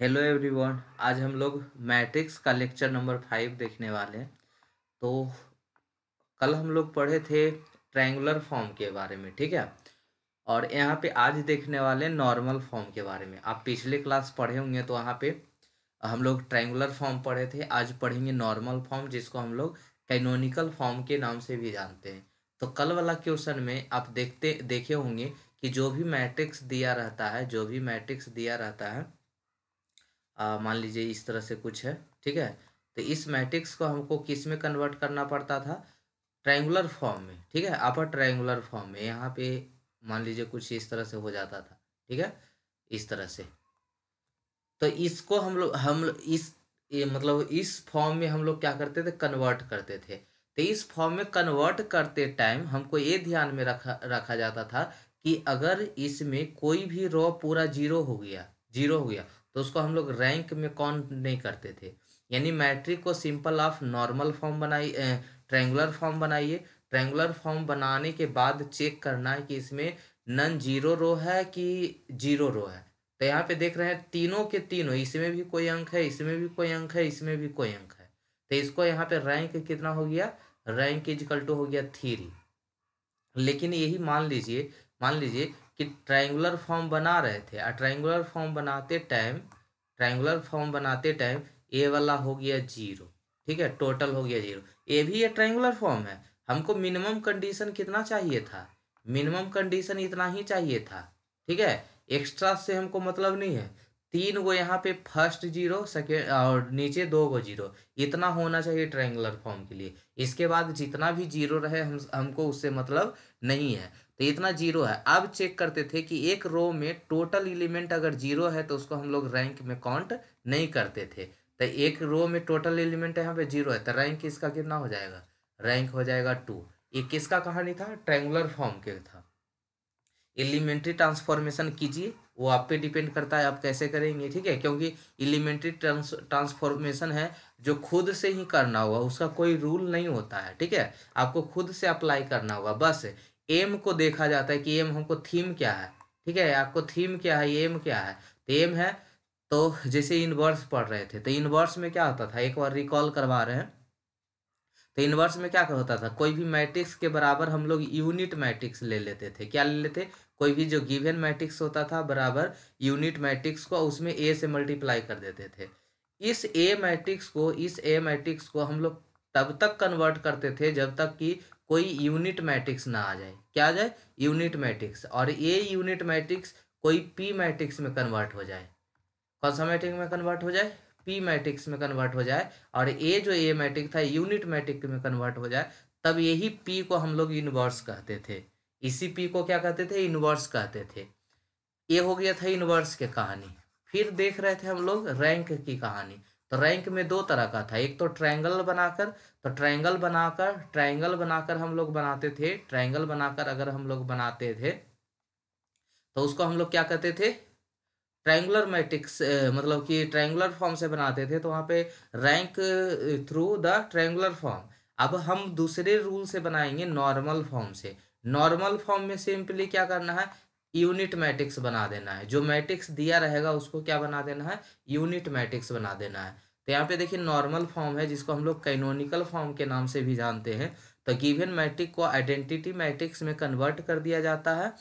hello everyone आज हम लोग मैट्रिक्स का लेक्चर नंबर फाइव देखने वाले हैं तो कल हम लोग पढ़े थे ट्रायंगुलर फॉर्म के बारे में ठीक है और यहाँ पे आज देखने वाले नॉर्मल फॉर्म के बारे में आप पिछले क्लास पढ़े होंगे तो वहाँ पे हम लोग ट्रायंगुलर फॉर्म पढ़े थे आज पढ़ेंगे नॉर्मल फॉर्म जिसको हम लोग कैनोनिकल फॉर्म के नाम से भी जानते हैं तो कल वाला क्वेश्चन में आप देखते देखे होंगे कि जो भी मैट्रिक्स दिया रहता है जो भी मैट्रिक्स दिया रहता है मान लीजिए इस तरह से कुछ है ठीक है तो इस मैट्रिक्स को हमको किस में कन्वर्ट करना पड़ता था ट्रायंगुलर फॉर्म में ठीक है अपर ट्रायंगुलर फॉर्म में यहाँ पे मान लीजिए कुछ इस तरह से हो जाता था ठीक है इस तरह से तो इसको हम लोग हम इस ये मतलब इस फॉर्म में हम लोग क्या करते थे कन्वर्ट करते थे तो इस फॉर्म में कन्वर्ट करते टाइम हमको ये ध्यान में रखा रखा जाता था कि अगर इसमें कोई भी रॉ पूरा जीरो हो गया जीरो हो गया तो उसको हम लोग रैंक में कौन नहीं करते थे यानी मैट्रिक को सिंपल आप नॉर्मल फॉर्म बनाइए ट्रेंगुलर फॉर्म बनाइए ट्रेंगुलर फॉर्म बनाने के बाद चेक करना है कि इसमें नन जीरो रो है कि जीरो रो है तो यहाँ पे देख रहे हैं तीनों के तीनों इसमें भी कोई अंक है इसमें भी कोई अंक है इसमें भी कोई अंक है तो इसको यहाँ पे रैंक कितना हो गया रैंक इजकल टू हो गया थ्री लेकिन यही मान लीजिए मान लीजिए कि ट्राइंगुलर फॉर्म बना रहे थे और ट्राइंगुलर फॉर्म बनाते टाइम ट्राइंगुलर फॉर्म बनाते टाइम ए वाला हो गया जीरो ठीक है टोटल हो गया जीरो ए भी ये ट्राइंगुलर फॉर्म है हमको मिनिमम कंडीशन कितना चाहिए था मिनिमम कंडीशन इतना ही चाहिए था ठीक है एक्स्ट्रा से हमको मतलब नहीं है तीन गो यहाँ पे फर्स्ट जीरो सेकेंड और नीचे दो गो जीरो इतना होना चाहिए ट्रायंगुलर फॉर्म के लिए इसके बाद जितना भी जीरो रहे हम हमको उससे मतलब नहीं है तो इतना जीरो है अब चेक करते थे कि एक रो में टोटल एलिमेंट अगर जीरो है तो उसको हम लोग रैंक में काउंट नहीं करते थे तो एक रो में टोटल एलिमेंट यहाँ पे जीरो है तो रैंक इसका कितना हो जाएगा रैंक हो जाएगा टू ये किसका कहानी था ट्रेंगुलर फॉर्म के था एलिमेंट्री ट्रांसफॉर्मेशन कीजिए वो आप पे डिपेंड करता है आप कैसे करेंगे ठीक है क्योंकि एलिमेंट्री ट्रांसफॉर्मेशन है जो खुद से ही करना होगा उसका कोई रूल नहीं होता है ठीक है आपको खुद से अप्लाई करना होगा बस एम को देखा जाता है कि एम हमको थीम क्या है ठीक है आपको थीम क्या है एम क्या है तो एम है तो जैसे इनवर्स पढ़ रहे थे तो इनवर्स में क्या होता था एक बार रिकॉल करवा रहे हैं तो इनवर्स में क्या होता था कोई भी मैट्रिक्स के बराबर हम लोग यूनिट मैट्रिक्स ले लेते थे क्या ले लेते कोई भी जो गिवन मैट्रिक्स होता था बराबर यूनिट मैट्रिक्स को उसमें ए से मल्टीप्लाई कर देते थे इस ए मैट्रिक्स को इस ए मैट्रिक्स को हम लोग तब तक कन्वर्ट करते थे जब तक कि कोई यूनिट मैट्रिक्स ना आ जाए क्या आ जाए यूनिट मैट्रिक्स और ए यूनिट मैट्रिक्स कोई पी मैट्रिक्स में कन्वर्ट हो जाए कौन सा मैट्रिक्स में कन्वर्ट हो जाए पी मैट्रिक्स में कन्वर्ट हो जाए और ए जो ए मैट्रिक था यूनिट मैट्रिक में कन्वर्ट हो जाए तब यही पी को हम लोग इनवर्स कहते थे इसी पी को क्या कहते थे इनवर्स कहते थे ये हो गया था इनवर्स की कहानी फिर देख रहे थे हम लोग रैंक की कहानी तो रैंक में दो तरह का था एक तो ट्रायंगल बनाकर तो ट्रायंगल बनाकर ट्रायंगल बनाकर हम लोग बनाते थे ट्रायंगल बनाकर अगर हम लोग बनाते थे तो उसको हम लोग क्या कहते थे ट्रायंगुलर मैट्रिक्स मतलब कि ट्रायंगुलर फॉर्म से बनाते थे तो वहाँ पे rank through the triangular form अब हम दूसरे रूल से बनाएंगे नॉर्मल फॉर्म से नॉर्मल फॉर्म में सिंपली क्या करना है यूनिट मैट्रिक्स बना देना है जो मैट्रिक्स दिया रहेगा उसको क्या बना देना है यूनिट मैट्रिक्स बना देना है तो यहाँ पे देखिए नॉर्मल फॉर्म है जिसको हम लोग कैनोनिकल फॉर्म के नाम से भी जानते हैं तो गिवन मैट्रिक को आइडेंटिटी मैट्रिक्स में कन्वर्ट कर दिया जाता है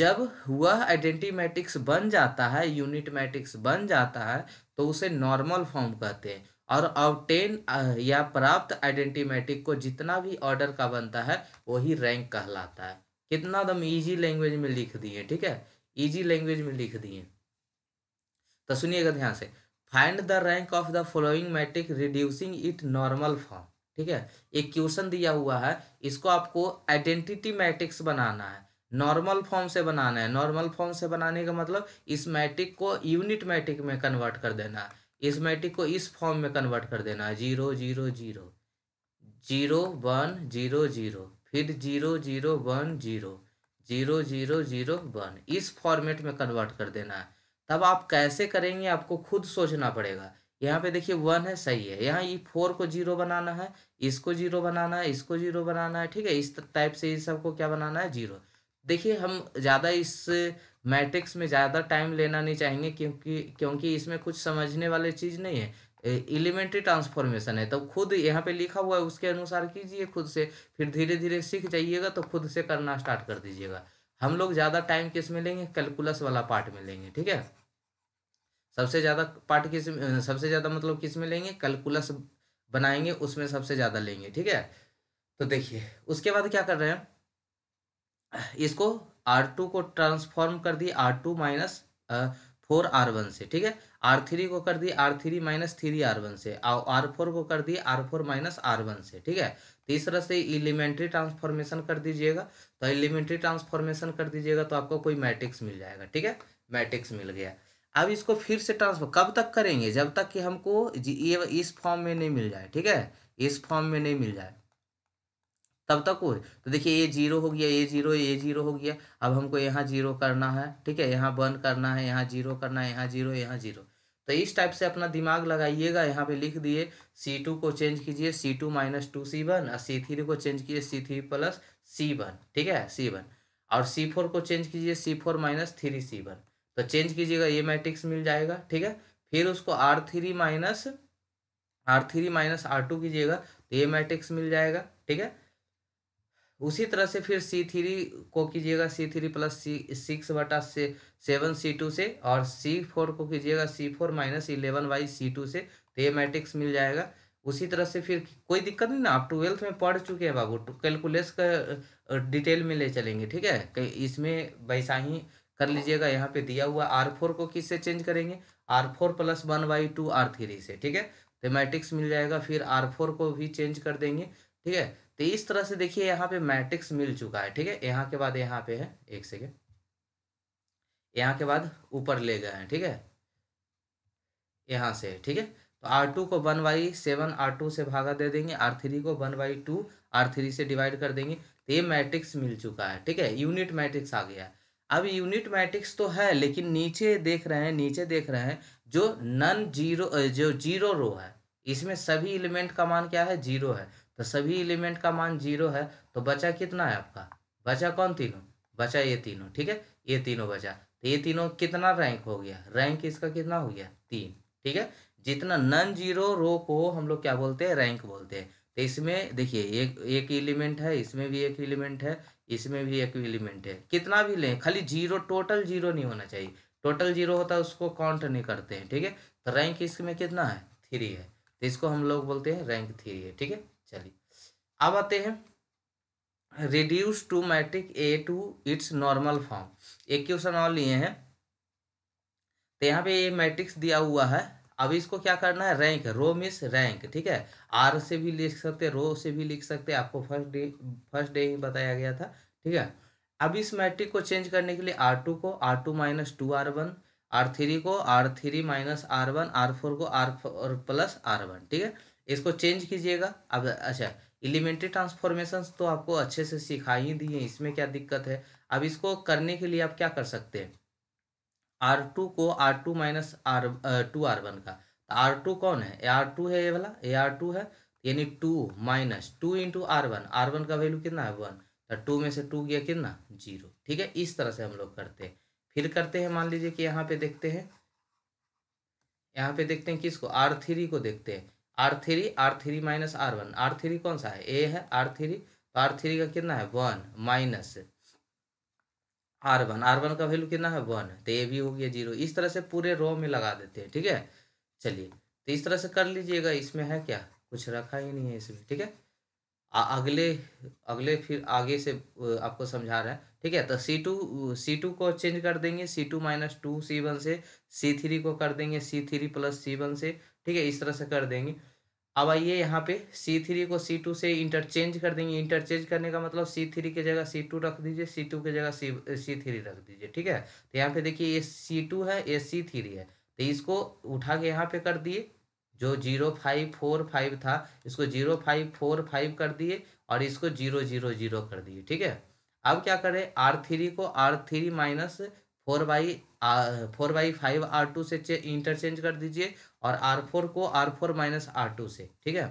जब वह आइडेंटिटी मैट्रिक्स बन जाता है यूनिट मैट्रिक्स बन जाता है तो उसे नॉर्मल फॉर्म कहते हैं और ऑबटेन या प्राप्त आइडेंटिटी मैट्रिक को जितना भी ऑर्डर का बनता है वही रैंक कहलाता है कितना दम इजी लैंग्वेज में लिख दिए ठीक है इजी लैंग्वेज में लिख दिए तो सुनिएगा ध्यान से find the rank of the following matrix reducing it normal form ठीक है एक क्वेश्चन दिया हुआ है इसको आपको आइडेंटिटी मैट्रिक्स बनाना है नॉर्मल फॉर्म से बनाना है नॉर्मल फॉर्म से बनाने का मतलब इस मैट्रिक को यूनिट मैट्रिक में कन्वर्ट कर देना है इस मैट्रिक को इस फॉर्म में कन्वर्ट कर देना है zero zero zero zero one zero zero फिर zero zero one zero zero zero zero one इस फॉर्मेट में कन्वर्ट कर देना है तब आप कैसे करेंगे आपको खुद सोचना पड़ेगा यहाँ पे देखिए वन है सही है यहाँ ये फोर को जीरो बनाना है इसको जीरो बनाना है इसको जीरो बनाना है ठीक है इस टाइप से इस सबको क्या बनाना है जीरो देखिए हम ज़्यादा इस मैट्रिक्स में ज़्यादा टाइम लेना नहीं चाहेंगे क्योंकि क्योंकि इसमें कुछ समझने वाली चीज़ नहीं है एलिमेंट्री ट्रांसफॉर्मेशन है तो खुद यहाँ पे लिखा हुआ है उसके अनुसार कीजिए खुद से फिर धीरे धीरे सीख जाइएगा तो खुद से करना स्टार्ट कर दीजिएगा हम लोग ज़्यादा टाइम किस में लेंगे कैलकुलस वाला पार्ट में लेंगे ठीक है सबसे ज़्यादा पार्ट किस सबसे ज़्यादा मतलब किस में लेंगे कैलकुलस बनाएंगे उसमें सबसे ज़्यादा लेंगे ठीक है तो देखिए उसके बाद क्या कर रहे हैं इसको आर टू को ट्रांसफॉर्म कर दिए R two minus four R one से ठीक है आर थ्री को कर दिए R three minus three R one से आर फोर को कर दिए R four minus R one से ठीक है तीसरा से एलिमेंट्री ट्रांसफॉर्मेशन कर दीजिएगा तो एलिमेंट्री ट्रांसफॉर्मेशन कर दीजिएगा तो आपको कोई मैट्रिक्स मिल जाएगा ठीक है मैट्रिक्स मिल गया अब इसको फिर से ट्रांसफर कब तक करेंगे जब तक कि हमको ये इस फॉर्म में नहीं मिल जाए ठीक है इस फॉर्म में नहीं मिल जाए तब तक वो तो देखिए ये जीरो हो गया ये जीरो ये जीरो हो गया अब हमको यहाँ जीरो करना है ठीक है यहाँ वन करना है यहाँ जीरो करना है यहाँ जीरो यहाँ जीरो तो इस टाइप से अपना दिमाग लगाइएगा यहाँ पे लिख दिए सी टू को चेंज कीजिए C two minus two C one और सी थ्री को चेंज कीजिए C three plus C one ठीक है सी वन और सी फोर को चेंज कीजिए C four minus three C one तो चेंज कीजिएगा ये मैट्रिक्स मिल जाएगा ठीक है फिर उसको R three minus R three minus R two कीजिएगा तो ये मैट्रिक्स मिल जाएगा ठीक है उसी तरह से फिर सी थ्री को कीजिएगा C three plus C six बटा से सेवन सी टू से और सी फोर को कीजिएगा C four minus eleven by C two से तो ये मैट्रिक्स मिल जाएगा उसी तरह से फिर कोई दिक्कत नहीं ना आप ट्वेल्थ में पढ़ चुके हैं बाबू कैलकुलेस का डिटेल में ले चलेंगे ठीक है इसमें वैसा ही कर लीजिएगा यहाँ पे दिया हुआ आर फोर को किस से चेंज करेंगे R four plus one by two R three से ठीक है तो मैट्रिक्स मिल जाएगा फिर आर फोर को भी चेंज कर देंगे ठीक है तो इस तरह से देखिए यहाँ पे मैट्रिक्स मिल चुका है ठीक है यहाँ के बाद यहाँ पे है एक सेकेंड यहाँ के बाद ऊपर ले गए हैं ठीक है यहाँ से ठीक है तो आर टू को one by seven R two से भागा दे देंगे आर थ्री को one by two R three से डिवाइड कर देंगे तो ये मैट्रिक्स मिल चुका है ठीक है यूनिट मैट्रिक्स आ गया अब यूनिट मैट्रिक्स तो है लेकिन नीचे देख रहे हैं नीचे देख रहे हैं जो नन जीरो जो जीरो रो है इसमें सभी एलिमेंट का मान क्या है जीरो है तो सभी एलिमेंट का मान जीरो है तो बचा कितना है आपका बचा कौन तीनों बचा ये तीनों ठीक है ये तीनों बचा तो ये तीनों कितना रैंक हो गया रैंक इसका कितना हो गया तीन ठीक है जितना नन जीरो रो को हम लोग क्या बोलते हैं रैंक बोलते हैं तो इसमें देखिए एक एक एलिमेंट है इसमें भी एक एलिमेंट है इसमें भी एक एलिमेंट है कितना भी लें खाली जीरो टोटल जीरो नहीं होना चाहिए टोटल जीरो होता है उसको काउंट नहीं करते हैं ठीक है तो रैंक इसमें कितना है थ्री है तो इसको हम लोग बोलते हैं रैंक थ्री है ठीक है चलिए अब आते हैं reduce to matrix A to its normal form एक क्वेश्चन और लिए हैं तो यहाँ पे ये मैट्रिक्स दिया हुआ है अब इसको क्या करना है रैंक रो मिस रैंक ठीक है आर से भी लिख सकते रो से भी लिख सकते आपको फर्स्ट डे फर्स्ट डे ही बताया गया था ठीक है अब इस मैट्रिक को चेंज करने के लिए आर टू को R two minus two R one R three को R three minus R one R four को R four plus R one ठीक है इसको चेंज कीजिएगा अब अच्छा एलिमेंट्री ट्रांसफॉर्मेशन तो आपको अच्छे से सिखा ही दिए इसमें क्या दिक्कत है अब इसको करने के लिए आप क्या कर सकते हैं आर टू को R two minus R two R one का आर तो टू कौन है ए आर टू है ये वाला ए आर टू है यानी two minus two into R one R one का वैल्यू कितना है वन तो टू में से टू गया कितना जीरो ठीक है इस तरह से हम लोग करते हैं फिर करते हैं मान लीजिए कि यहाँ पे देखते हैं यहाँ पे देखते हैं किसको आर थ्री को देखते हैं R three R three minus R one R three कौन सा है ए है आर थ्री तो आर थ्री का कितना है one minus R one R one का वैल्यू कितना है वन तो ए भी हो गया जीरो इस तरह से पूरे रो में लगा देते हैं ठीक है चलिए तो इस तरह से कर लीजिएगा इसमें है क्या कुछ रखा ही नहीं है इसमें ठीक है अगले अगले फिर आगे से आपको समझा रहे हैं ठीक है तो सी टू सी टू को चेंज कर देंगे C two minus two C one से सी थ्री को कर देंगे C three plus C one से ठीक है इस तरह से कर देंगे अब आइए यहाँ पे सी थ्री को सी टू से इंटरचेंज कर देंगे इंटरचेंज करने का मतलब सी थ्री की जगह सी टू रख दीजिए सी टू की जगह सी सी थ्री रख दीजिए ठीक है तो यहाँ पे देखिए ये सी टू है ये सी थ्री है तो इसको उठा के यहाँ पे कर दिए जो जीरो फाइव फोर फाइव था इसको जीरो फाइव फोर फाइव कर दिए और इसको जीरो जीरो जीरो कर दिए ठीक है अब क्या करें आर थ्री को R three minus four by four by five R two से इंटरचेंज कर दीजिए और आर फोर को R four minus R two से ठीक है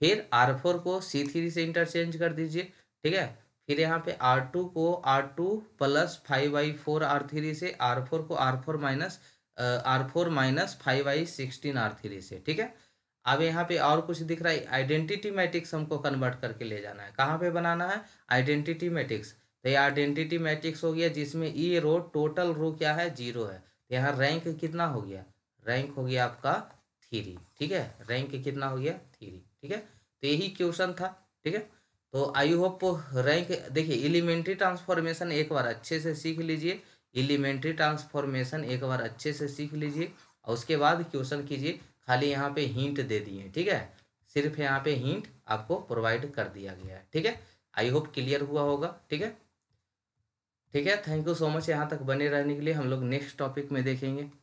फिर आर फोर को सी थ्री से इंटरचेंज कर दीजिए ठीक है फिर यहाँ पे आर टू को R two plus five by four R three से आर फोर को R four minus R four minus five by sixteen R three से ठीक है अब यहाँ पे और कुछ दिख रहा है आइडेंटिटी मैट्रिक्स हमको कन्वर्ट करके ले जाना है कहाँ पे बनाना है आइडेंटिटी मैट्रिक्स तो ये आइडेंटिटी मैट्रिक्स हो गया जिसमें ई रो टोटल रो क्या है जीरो है तो यहाँ रैंक कितना हो गया रैंक हो गया आपका थ्री ठीक है रैंक कितना हो गया थ्री ठीक है तो यही क्वेश्चन था ठीक है तो आई होप रैंक देखिए एलिमेंट्री ट्रांसफॉर्मेशन एक बार अच्छे से सीख लीजिए एलिमेंट्री ट्रांसफॉर्मेशन एक बार अच्छे से सीख लीजिए और उसके बाद क्वेश्चन कीजिए खाली यहाँ पे हिंट दे दिए ठीक है सिर्फ यहाँ पे हिंट आपको प्रोवाइड कर दिया गया है ठीक है आई होप क्लियर हुआ होगा ठीक है ठीक है थैंक यू सो मच यहाँ तक बने रहने के लिए हम लोग नेक्स्ट टॉपिक में देखेंगे